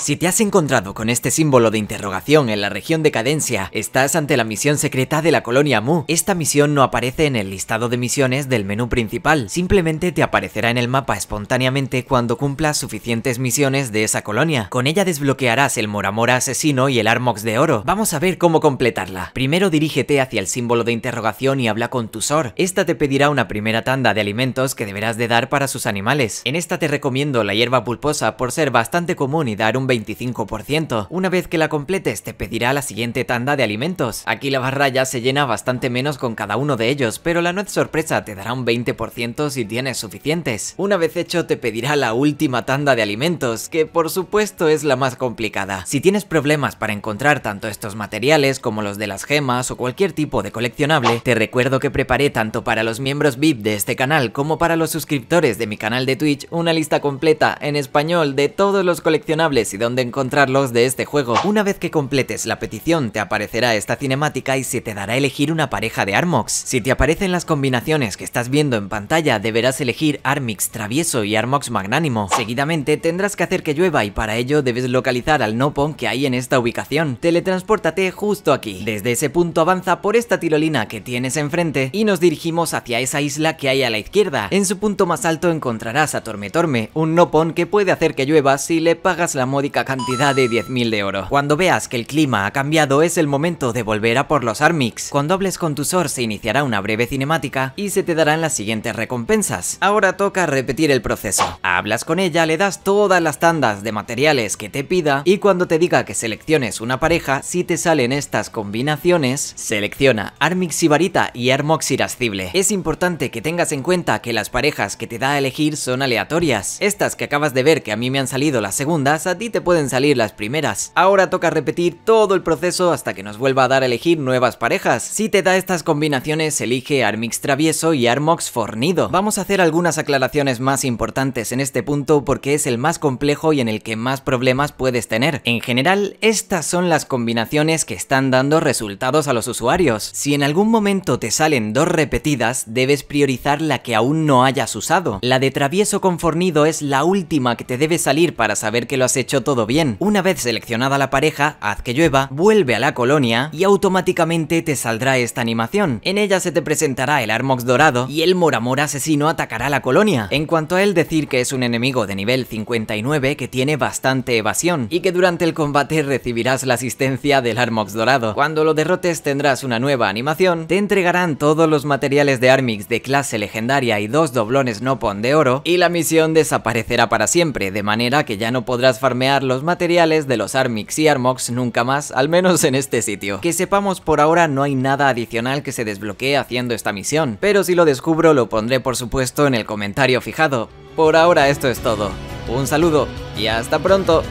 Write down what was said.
Si te has encontrado con este símbolo de interrogación en la región de Cadencia, estás ante la misión secreta de la colonia Mu. Esta misión no aparece en el listado de misiones del menú principal, simplemente te aparecerá en el mapa espontáneamente cuando cumplas suficientes misiones de esa colonia. Con ella desbloquearás el Moramora asesino y el Armox de oro. Vamos a ver cómo completarla. Primero dirígete hacia el símbolo de interrogación y habla con tu Sor. Esta te pedirá una primera tanda de alimentos que deberás de dar para sus animales. En esta te recomiendo la hierba pulposa por ser bastante común y dar un 25%. Una vez que la completes te pedirá la siguiente tanda de alimentos. Aquí la barra ya se llena bastante menos con cada uno de ellos, pero la nuez sorpresa te dará un 20% si tienes suficientes. Una vez hecho te pedirá la última tanda de alimentos, que por supuesto es la más complicada. Si tienes problemas para encontrar tanto estos materiales como los de las gemas o cualquier tipo de coleccionable, te recuerdo que preparé tanto para los miembros VIP de este canal como para los suscriptores de mi canal de Twitch una lista completa en español de todos los coleccionables y dónde encontrarlos de este juego. Una vez que completes la petición te aparecerá esta cinemática y se te dará a elegir una pareja de Armox. Si te aparecen las combinaciones que estás viendo en pantalla deberás elegir Armix travieso y Armox magnánimo. Seguidamente tendrás que hacer que llueva y para ello debes localizar al Nopon que hay en esta ubicación. Teletranspórtate justo aquí. Desde ese punto avanza por esta tirolina que tienes enfrente y nos dirigimos hacia esa isla que hay a la izquierda. En su punto más alto encontrarás a Tormetorme, un Nopon que puede hacer que llueva si le pagas la muerte cantidad de 10.000 de oro. Cuando veas que el clima ha cambiado es el momento de volver a por los Armix. Cuando hables con tu Sor se iniciará una breve cinemática y se te darán las siguientes recompensas. Ahora toca repetir el proceso. Hablas con ella, le das todas las tandas de materiales que te pida y cuando te diga que selecciones una pareja, si te salen estas combinaciones, selecciona Armix y varita y Armox Irascible. Es importante que tengas en cuenta que las parejas que te da a elegir son aleatorias. Estas que acabas de ver que a mí me han salido las segundas, a ti te pueden salir las primeras. Ahora toca repetir todo el proceso hasta que nos vuelva a dar a elegir nuevas parejas. Si te da estas combinaciones, elige Armix Travieso y Armox Fornido. Vamos a hacer algunas aclaraciones más importantes en este punto porque es el más complejo y en el que más problemas puedes tener. En general, estas son las combinaciones que están dando resultados a los usuarios. Si en algún momento te salen dos repetidas, debes priorizar la que aún no hayas usado. La de travieso con fornido es la última que te debe salir para saber que lo has hecho todo bien. Una vez seleccionada la pareja, haz que llueva, vuelve a la colonia y automáticamente te saldrá esta animación. En ella se te presentará el Armox dorado y el moramor asesino atacará la colonia. En cuanto a él decir que es un enemigo de nivel 59 que tiene bastante evasión y que durante el combate recibirás la asistencia del Armox dorado. Cuando lo derrotes tendrás una nueva animación, te entregarán todos los materiales de Armix de clase legendaria y dos doblones no pon de oro y la misión desaparecerá para siempre, de manera que ya no podrás farmear los materiales de los Armix y Armox nunca más, al menos en este sitio. Que sepamos por ahora no hay nada adicional que se desbloquee haciendo esta misión, pero si lo descubro lo pondré por supuesto en el comentario fijado. Por ahora esto es todo, un saludo y hasta pronto.